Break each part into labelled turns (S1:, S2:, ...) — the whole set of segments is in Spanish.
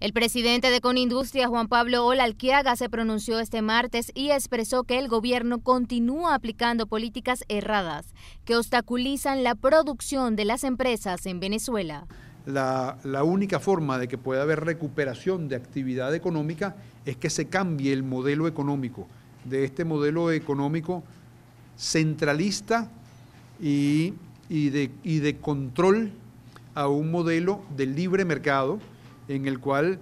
S1: El presidente de Conindustria, Juan Pablo Olalquiaga, se pronunció este martes y expresó que el gobierno continúa aplicando políticas erradas que obstaculizan la producción de las empresas en Venezuela.
S2: La, única forma de que pueda haber recuperación de actividad económica es que se cambie el modelo económico, de este modelo económico centralista y, de, y de control a un modelo de libre mercado en el cual,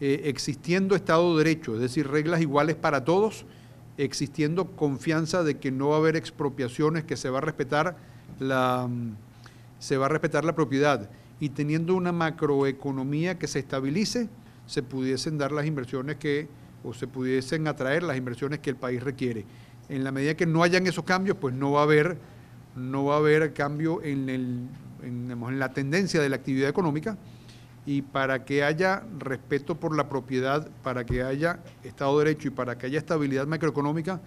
S2: eh, existiendo Estado de Derecho, es decir, reglas iguales para todos, existiendo confianza de que no va a haber expropiaciones, que se va a respetar la, se va a respetar la propiedad y teniendo una macroeconomía que se estabilice, se pudiesen dar las inversiones que, o se pudiesen atraer las inversiones que el país requiere. En la medida que no hayan esos cambios, pues no va a haber, no va a haber cambio en, el, en la tendencia de la actividad económica y para que haya respeto por la propiedad, para que haya Estado de Derecho y para que haya estabilidad macroeconómica,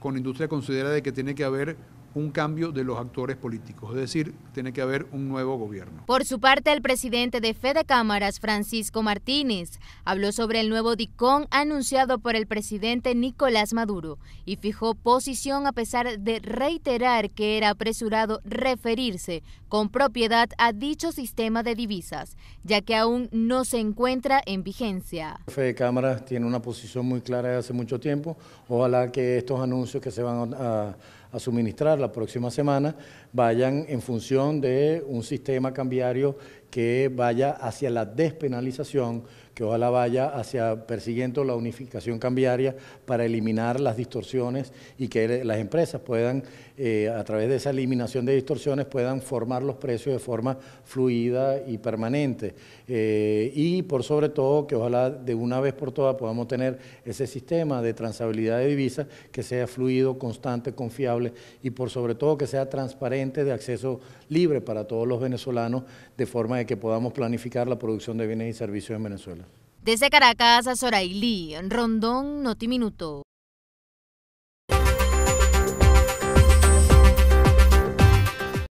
S2: con industria considera de que tiene que haber un cambio de los actores políticos, es decir, tiene que haber un nuevo gobierno.
S1: Por su parte, el presidente de Fede Cámaras, Francisco Martínez, habló sobre el nuevo DICON anunciado por el presidente Nicolás Maduro y fijó posición a pesar de reiterar que era apresurado referirse con propiedad a dicho sistema de divisas, ya que aún no se encuentra en vigencia.
S3: Fede Cámaras tiene una posición muy clara desde hace mucho tiempo, ojalá que estos anuncios que se van a suministrar la próxima semana vayan en función de un sistema cambiario que vaya hacia la despenalización, que ojalá vaya hacia persiguiendo la unificación cambiaria para eliminar las distorsiones y que las empresas puedan, eh, a través de esa eliminación de distorsiones, puedan formar los precios de forma fluida y permanente. Eh, y por sobre todo, que ojalá de una vez por todas podamos tener ese sistema de transabilidad de divisas que sea fluido, constante, confiable y por sobre todo que sea transparente de acceso libre para todos los venezolanos de forma que podamos planificar la producción de bienes y servicios en Venezuela.
S1: Desde Caracas, a Sorailí, Rondón, Notiminuto.